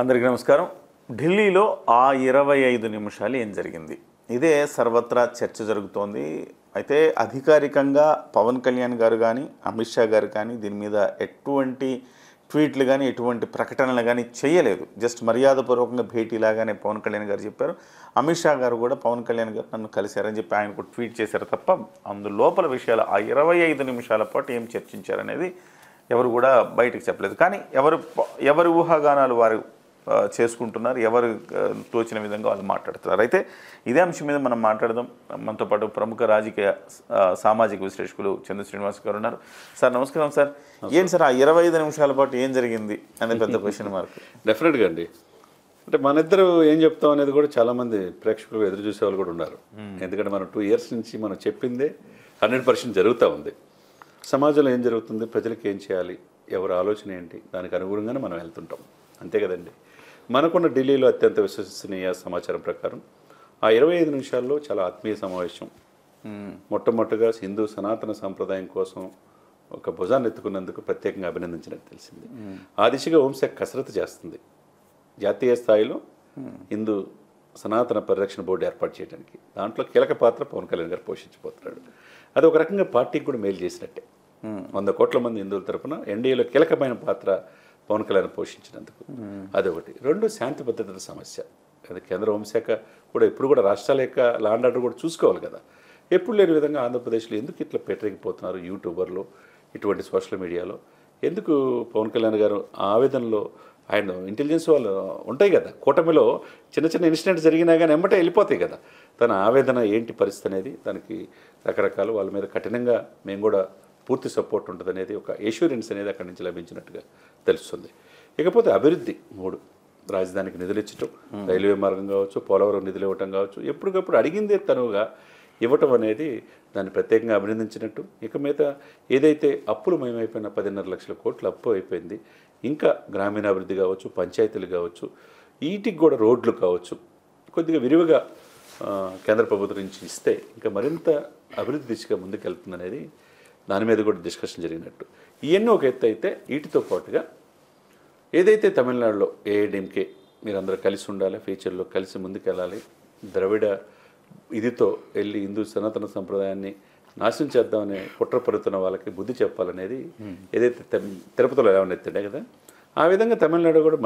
అందరికీ నమస్కారం ఢిల్లీలో ఆ ఇరవై ఐదు నిమిషాలు ఏం జరిగింది ఇదే సర్వత్రా చర్చ జరుగుతోంది అయితే అధికారికంగా పవన్ కళ్యాణ్ గారు కానీ అమిత్ షా గారు కానీ దీని మీద ఎటువంటి ట్వీట్లు కానీ ఎటువంటి ప్రకటనలు కానీ చేయలేదు జస్ట్ మర్యాదపూర్వకంగా భేటీలాగానే పవన్ కళ్యాణ్ గారు చెప్పారు అమిత్ షా గారు కూడా పవన్ కళ్యాణ్ గారు నన్ను కలిశారని చెప్పి ఆయనకు ట్వీట్ చేశారు తప్ప అందులోపల విషయాలు ఆ ఇరవై ఐదు నిమిషాల పాటు ఏం చర్చించారనేది ఎవరు కూడా బయటకు చెప్పలేదు కానీ ఎవరు ఎవరి ఊహాగానాలు వారు చేసుకుంటున్నారు ఎవరు తోచిన విధంగా వాళ్ళు మాట్లాడుతున్నారు అయితే ఇదే అంశం మీద మనం మాట్లాడదాం మనతో పాటు ప్రముఖ రాజకీయ సామాజిక విశ్లేషకులు చంద్ర శ్రీనివాస్ గారు ఉన్నారు సార్ నమస్కారం సార్ ఏం సార్ ఆ ఇరవై ఐదు నిమిషాల పాటు ఏం జరిగింది అనేది పెద్ద క్వశ్చన్ మార్క్ డెఫినెట్గా అండి అంటే మన ఇద్దరు ఏం చెప్తాం అనేది కూడా చాలామంది ప్రేక్షకులు ఎదురు చూసే వాళ్ళు కూడా ఉన్నారు hmm. ఎందుకంటే మనం టూ ఇయర్స్ నుంచి మనం చెప్పిందే హండ్రెడ్ పర్సెంట్ జరుగుతూ ఉంది సమాజంలో ఏం జరుగుతుంది ప్రజలకు ఏం చేయాలి ఎవరి ఆలోచన ఏంటి దానికి అనుగుణంగానే మనం వెళ్తుంటాం అంతే కదండి మనకున్న ఢిల్లీలో అత్యంత విశ్వసనీయ సమాచారం ప్రకారం ఆ ఇరవై ఐదు నిమిషాల్లో చాలా ఆత్మీయ సమావేశం మొట్టమొదటిగా హిందూ సనాతన సాంప్రదాయం కోసం ఒక భుజాన్ని ఎత్తుకున్నందుకు ప్రత్యేకంగా అభినందించినట్టు తెలిసింది ఆ దిశగా హోంశాఖ కసరత్తు చేస్తుంది జాతీయ స్థాయిలో హిందూ సనాతన పరిరక్షణ బోర్డు ఏర్పాటు చేయడానికి దాంట్లో కీలక పాత్ర పవన్ కళ్యాణ్ గారు పోషించిపోతున్నాడు అది ఒక రకంగా పార్టీకి కూడా మేలు చేసినట్టే వంద కోట్ల మంది హిందువుల తరఫున ఎన్డీఏలో కీలకమైన పాత్ర పవన్ కళ్యాణ్ పోషించినందుకు అదొకటి రెండు శాంతి భద్రతల సమస్య అది కేంద్ర హోంశాఖ కూడా ఇప్పుడు కూడా రాష్ట్రాల యొక్క లాండ్ ఆర్డర్ కూడా చూసుకోవాలి కదా ఎప్పుడు లేని విధంగా ఆంధ్రప్రదేశ్లో ఎందుకు ఇట్లా పెట్టరికిపోతున్నారు యూట్యూబర్లు ఇటువంటి సోషల్ మీడియాలో ఎందుకు పవన్ కళ్యాణ్ గారు ఆవేదనలో ఆయన ఇంటెలిజెన్స్ వాళ్ళు ఉంటాయి కదా కూటమిలో చిన్న చిన్న ఇన్సిడెంట్ జరిగినా కానీ వెంబటే వెళ్ళిపోతాయి కదా తన ఆవేదన ఏంటి పరిస్థితి అనేది దానికి రకరకాలు వాళ్ళ మీద కఠినంగా మేము కూడా పూర్తి సపోర్ట్ ఉంటుంది అనేది ఒక ఎష్యూరెన్స్ అనేది అక్కడి నుంచి లభించినట్టుగా తెలుస్తుంది ఇకపోతే అభివృద్ధి మూడు రాజధానికి నిధులు ఇచ్చటం రైల్వే మార్గం కావచ్చు పోలవరం నిధులు ఇవ్వటం కావచ్చు ఎప్పటికప్పుడు అడిగిందే తనువుగా ఇవ్వటం అనేది దాన్ని ప్రత్యేకంగా అభినందించినట్టు ఇక మీద ఏదైతే అప్పులు మయమైపోయిన పదిన్నర లక్షల కోట్లు అప్పు అయిపోయింది ఇంకా గ్రామీణాభివృద్ధి కావచ్చు పంచాయతీలు కావచ్చు వీటికి కూడా రోడ్లు కావచ్చు కొద్దిగా విరివిగా కేంద్ర ప్రభుత్వం నుంచి ఇస్తే ఇంకా మరింత అభివృద్ధి దిశగా ముందుకెళ్తుందనేది దాని మీద కూడా డిస్కషన్ జరిగినట్టు ఇవన్నీ ఒక ఎత్తు అయితే వీటితో పాటుగా ఏదైతే తమిళనాడులో ఏఐడిఎంకే మీరందరూ కలిసి ఉండాలి ఫ్యూచర్లో కలిసి ముందుకెళ్ళాలి ద్రవిడ ఇదితో వెళ్ళి హిందూ సనాతన సంప్రదాయాన్ని నాశనం చేద్దామనే కుట్ర వాళ్ళకి బుద్ధి చెప్పాలనేది ఏదైతే తిరుపతిలో ఏమనెత్తాడే కదా ఆ విధంగా తమిళనాడు కూడా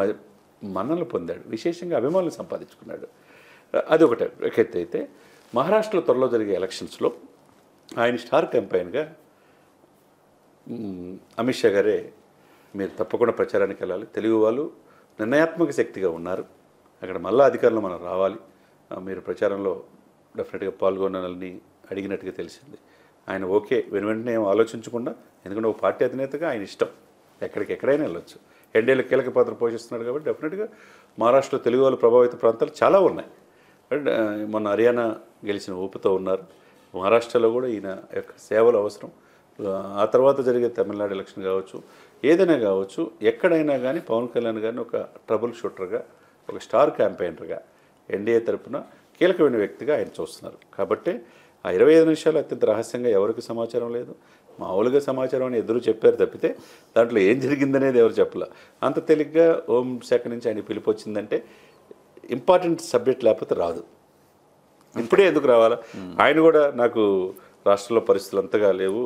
మన్నలు పొందాడు విశేషంగా అభిమానులు సంపాదించుకున్నాడు అది ఒకటి అయితే మహారాష్ట్రలో త్వరలో జరిగే ఎలక్షన్స్లో ఆయన స్టార్ క్యాంపెయిన్గా అమిత్ షా గారే మీరు తప్పకుండా ప్రచారానికి వెళ్ళాలి తెలుగు వాళ్ళు నిర్ణయాత్మక శక్తిగా ఉన్నారు అక్కడ మళ్ళీ అధికారంలో మనం రావాలి మీరు ప్రచారంలో డెఫినెట్గా పాల్గొనాలని అడిగినట్టుగా తెలిసింది ఆయన ఓకే వెను వెంటనే ఏం ఆలోచించకుండా ఎందుకంటే ఒక పార్టీ అధినేతగా ఆయన ఇష్టం ఎక్కడికి ఎక్కడైనా వెళ్ళొచ్చు ఎన్డీఏలో కీలక పాత్ర పోషిస్తున్నాడు కాబట్టి డెఫినెట్గా మహారాష్ట్రలో తెలుగు వాళ్ళు ప్రభావిత ప్రాంతాలు చాలా ఉన్నాయి మొన్న హర్యానా గెలిచిన ఊపుతో ఉన్నారు మహారాష్ట్రలో కూడా ఈయన యొక్క సేవలు అవసరం ఆ తర్వాత జరిగే తమిళనాడు ఎలక్షన్ కావచ్చు ఏదైనా కావచ్చు ఎక్కడైనా కానీ పవన్ కళ్యాణ్ గారిని ఒక ట్రబుల్ షూటర్గా ఒక స్టార్ క్యాంపెయినర్గా ఎన్డీఏ తరఫున కీలకమైన వ్యక్తిగా ఆయన చూస్తున్నారు కాబట్టి ఆ ఇరవై ఐదు నిమిషాలు అత్యంత రహస్యంగా ఎవరికి సమాచారం లేదు మామూలుగా సమాచారం అని ఎదురు చెప్పారు తప్పితే దాంట్లో ఏం జరిగిందనేది ఎవరు చెప్పలే అంత తేలిగ్గా శాఖ నుంచి ఆయన పిలుపు వచ్చిందంటే ఇంపార్టెంట్ సబ్జెక్ట్ లేకపోతే రాదు ఇప్పుడే ఎందుకు రావాలా ఆయన కూడా నాకు రాష్ట్రంలో పరిస్థితులు అంతగా లేవు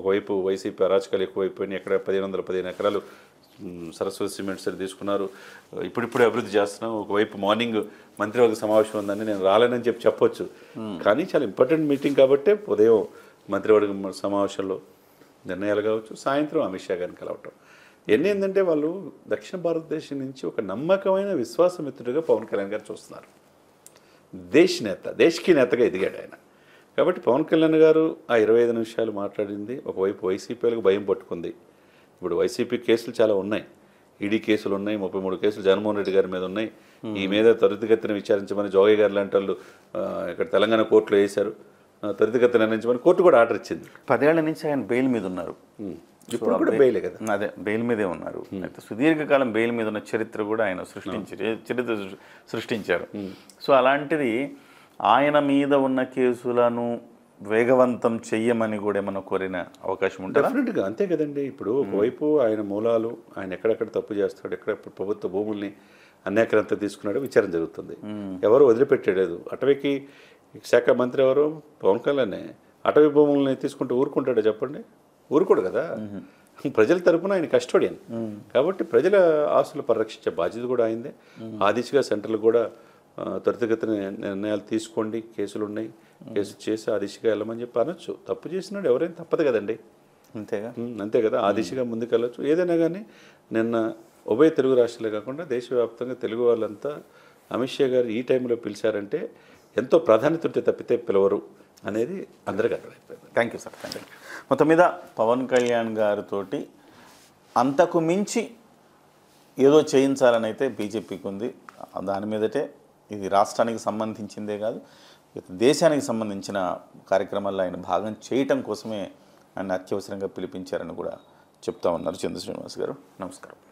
ఒకవైపు వైసీపీ అరాచకాలు ఎక్కువైపోయినాయి ఎక్కడ పదిహేను వందల పదిహేను ఎకరాలు సరస్వతి సిమెంట్స్ అని తీసుకున్నారు ఇప్పుడిప్పుడే అభివృద్ధి చేస్తున్నాం ఒకవైపు మార్నింగ్ మంత్రివర్గ సమావేశం ఉందని నేను రాలేనని చెప్పి చెప్పొచ్చు కానీ చాలా ఇంపార్టెంట్ మీటింగ్ కాబట్టి ఉదయం మంత్రివర్గ సమావేశంలో నిర్ణయాలు కావచ్చు సాయంత్రం అమిత్ షా గారిని కలవటం ఎన్ని ఏంటంటే వాళ్ళు దక్షిణ భారతదేశం నుంచి ఒక నమ్మకమైన విశ్వాసమిత్రుడిగా పవన్ కళ్యాణ్ గారు చూస్తున్నారు దేశ్ నేత దేశకీ నేతగా ఎదిగాడు ఆయన కాబట్టి పవన్ కళ్యాణ్ గారు ఆ ఇరవై ఐదు నిమిషాలు మాట్లాడింది ఒకవైపు వైసీపీలకు భయం పట్టుకుంది ఇప్పుడు వైసీపీ కేసులు చాలా ఉన్నాయి ఈడీ కేసులు ఉన్నాయి ముప్పై మూడు కేసులు జగన్మోహన్ రెడ్డి గారి మీద ఉన్నాయి ఈ మీద త్వరితగతిన విచారించమని జోగయ్య గారు లాంటి వాళ్ళు ఇక్కడ తెలంగాణ కోర్టులో వేశారు త్వరితగతి నిర్ణయించమని కోర్టు కూడా ఆర్డర్ ఇచ్చింది పదేళ్ల నుంచి ఆయన బెయిల్ మీద ఉన్నారు ఇప్పుడు కూడా బెయిలే కదా అదే బెయిల్ మీదే ఉన్నారు అయితే సుదీర్ఘకాలం బెయిల్ మీద ఉన్న చరిత్ర కూడా ఆయన సృష్టించి చరిత్ర సృష్టించారు సో అలాంటిది ఆయన మీద ఉన్న కేసులను వేగవంతం చెయ్యమని కూడా ఏమైనా కోరిన అవకాశం ఉంటుంది డెఫినెట్గా అంతే కదండి ఇప్పుడు ఒకవైపు ఆయన మూలాలు ఆయన ఎక్కడెక్కడ తప్పు చేస్తాడు ఎక్కడ ప్రభుత్వ భూముల్ని అన్యాక్రాంత తీసుకున్నాడు విచారణ జరుగుతుంది ఎవరు వదిలిపెట్టలేదు అటవీకి శాఖ మంత్రి ఎవరు పవన్ కళ్యాణ్ అటవీ భూముల్ని తీసుకుంటూ ఊరుకుంటాడు చెప్పండి ఊరుకోడు కదా ప్రజల తరపున ఆయన కస్టోడియన్ కాబట్టి ప్రజల ఆస్తులు పరిరక్షించే బాధ్యత కూడా అయిందే ఆ దిశగా సెంటర్లు కూడా త్వరితగతిన నిర్ణయాలు తీసుకోండి కేసులు ఉన్నాయి కేసు చేసి ఆ దిశగా వెళ్ళమని చెప్పి అనొచ్చు తప్పు చేసినాడు ఎవరైనా తప్పదు కదండి అంతేగా అంతే కదా ఆ దిశగా ముందుకెళ్ళచ్చు ఏదైనా కానీ నిన్న ఉభయ తెలుగు రాష్ట్రాలే కాకుండా దేశవ్యాప్తంగా తెలుగు వాళ్ళంతా అమిత్ షా గారు ఈ టైంలో పిలిచారంటే ఎంతో ప్రాధాన్యత ఉంటే తప్పితే పిలవరు అనేది అందరికీ అర్థమైపోయింది thank you sir thank you మొత్తం మీద పవన్ కళ్యాణ్ గారితోటి అంతకు మించి ఏదో చేయించాలని అయితే బీజేపీకి ఉంది దాని మీదటే ఇది రాష్ట్రానికి సంబంధించిందే కాదు దేశానికి సంబంధించిన కార్యక్రమాల్లో ఆయన భాగం చేయటం కోసమే ఆయన అత్యవసరంగా పిలిపించారని కూడా చెప్తా ఉన్నారు చంద్ర శ్రీనివాస్ గారు నమస్కారం